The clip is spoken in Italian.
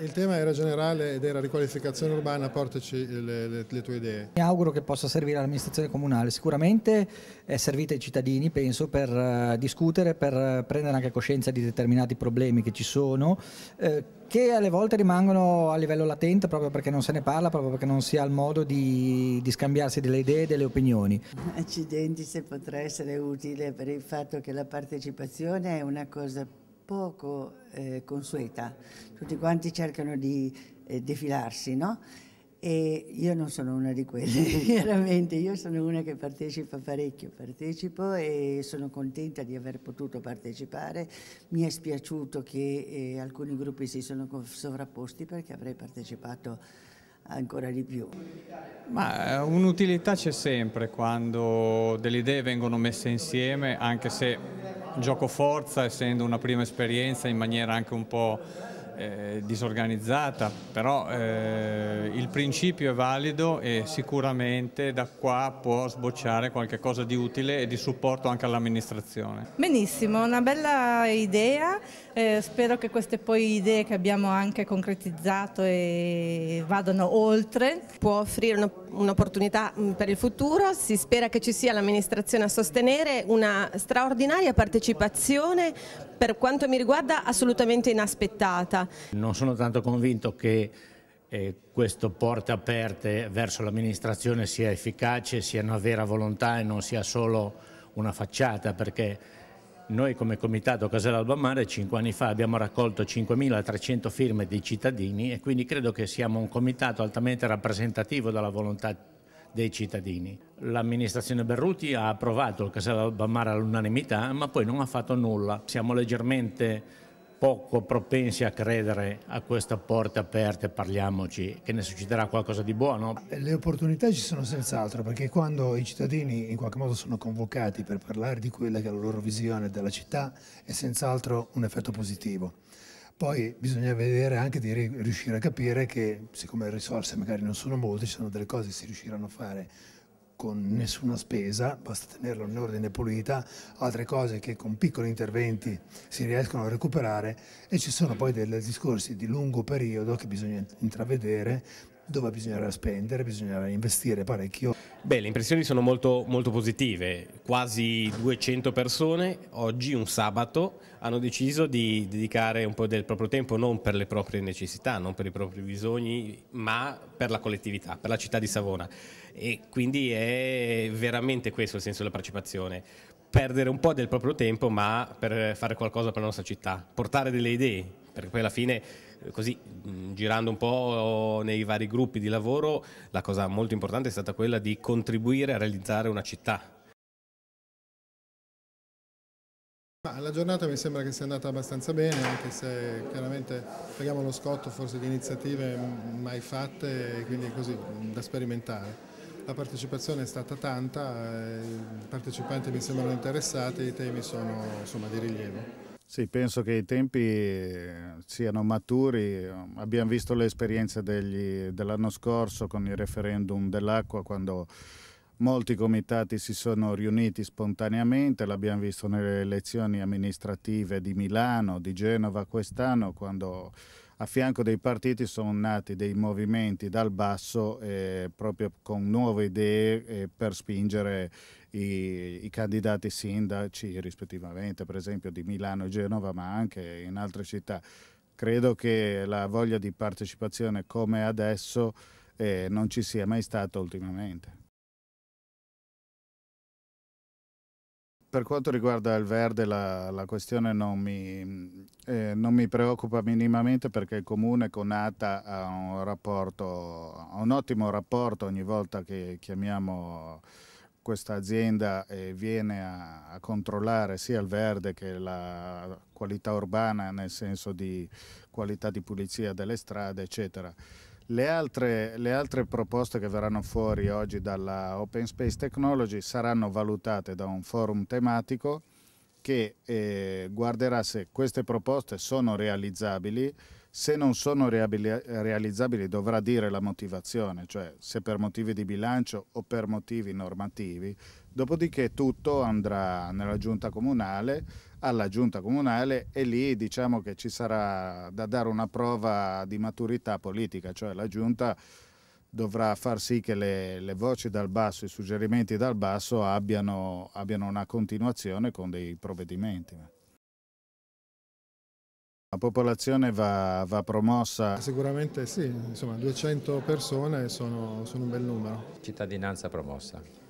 Il tema era generale ed era riqualificazione urbana, portaci le, le, le tue idee. Mi auguro che possa servire all'amministrazione comunale, sicuramente è servita ai cittadini penso per eh, discutere, per eh, prendere anche coscienza di determinati problemi che ci sono, eh, che alle volte rimangono a livello latente proprio perché non se ne parla, proprio perché non si ha il modo di, di scambiarsi delle idee e delle opinioni. Accidenti se potrà essere utile per il fatto che la partecipazione è una cosa più poco eh, consueta. Tutti quanti cercano di eh, defilarsi, no? E io non sono una di quelle, chiaramente, io sono una che partecipa parecchio, partecipo e sono contenta di aver potuto partecipare. Mi è spiaciuto che eh, alcuni gruppi si sono sovrapposti perché avrei partecipato ancora di più. Ma eh, un'utilità c'è sempre quando delle idee vengono messe insieme, anche se gioco forza, essendo una prima esperienza in maniera anche un po' eh, disorganizzata, però eh, il principio è valido e sicuramente da qua può sbocciare qualche cosa di utile e di supporto anche all'amministrazione. Benissimo, una bella idea, eh, spero che queste poi idee che abbiamo anche concretizzato e vadano oltre. Può offrire un'opportunità mm, per il futuro, si spera che ci sia l'amministrazione a sostenere una straordinaria partecipazione per quanto mi riguarda assolutamente inaspettata non sono tanto convinto che eh, questo porte aperte verso l'amministrazione sia efficace, sia una vera volontà e non sia solo una facciata perché noi come Comitato Casella Alba cinque anni fa abbiamo raccolto 5.300 firme di cittadini e quindi credo che siamo un comitato altamente rappresentativo della volontà dei cittadini. L'amministrazione Berruti ha approvato il Casella Alba all'unanimità ma poi non ha fatto nulla. Siamo leggermente poco propensi a credere a questa porta aperta, e parliamoci, che ne succederà qualcosa di buono? Ah, le opportunità ci sono senz'altro, perché quando i cittadini in qualche modo sono convocati per parlare di quella che è la loro visione della città, è senz'altro un effetto positivo. Poi bisogna vedere anche di riuscire a capire che, siccome le risorse magari non sono molte, ci sono delle cose che si riusciranno a fare con nessuna spesa, basta tenerlo in ordine pulita, altre cose che con piccoli interventi si riescono a recuperare e ci sono poi dei discorsi di lungo periodo che bisogna intravedere dove bisognerà spendere, bisognerà investire parecchio. Beh, le impressioni sono molto, molto positive, quasi 200 persone oggi, un sabato, hanno deciso di dedicare un po' del proprio tempo non per le proprie necessità, non per i propri bisogni, ma per la collettività, per la città di Savona e quindi è veramente questo il senso della partecipazione perdere un po' del proprio tempo ma per fare qualcosa per la nostra città, portare delle idee perché poi alla fine eh, così mm, girando un po' nei vari gruppi di lavoro la cosa molto importante è stata quella di contribuire a realizzare una città. Ma la giornata mi sembra che sia andata abbastanza bene, anche se chiaramente paghiamo lo scotto forse di iniziative mai fatte e quindi così mm, da sperimentare. La partecipazione è stata tanta, eh, i partecipanti mi sembrano interessati, i temi sono insomma, di rilievo. Sì, penso che i tempi eh, siano maturi. Abbiamo visto l'esperienza dell'anno scorso con il referendum dell'acqua quando molti comitati si sono riuniti spontaneamente, l'abbiamo visto nelle elezioni amministrative di Milano, di Genova quest'anno quando a fianco dei partiti sono nati dei movimenti dal basso eh, proprio con nuove idee eh, per spingere i, i, candidati sindaci rispettivamente, per esempio di Milano e Genova, ma anche in altre città. Credo che la voglia di partecipazione come adesso eh, non ci sia mai stata ultimamente. per quanto riguarda il verde la, la questione non mi, eh, non mi, preoccupa minimamente perché il comune con ATA ha un, rapporto, ha un ottimo rapporto ogni volta che chiamiamo questa azienda e viene a, a, controllare sia il verde che la qualità urbana nel senso di qualità di pulizia delle strade eccetera. Le altre, le altre, proposte che verranno fuori oggi dalla Open Space Technology saranno valutate da un forum tematico che eh, guarderà se queste proposte sono realizzabili, se non sono realizzabili dovrà dire la motivazione, cioè se per motivi di bilancio o per motivi normativi, dopodiché tutto andrà nella giunta comunale alla giunta comunale e lì diciamo che ci sarà da dare una prova di maturità politica, cioè la giunta dovrà far sì che le, le voci dal basso, i suggerimenti dal basso abbiano, abbiano una continuazione con dei provvedimenti. La popolazione va, va, promossa? Sicuramente sì, insomma 200 persone sono, sono un bel numero. Cittadinanza promossa.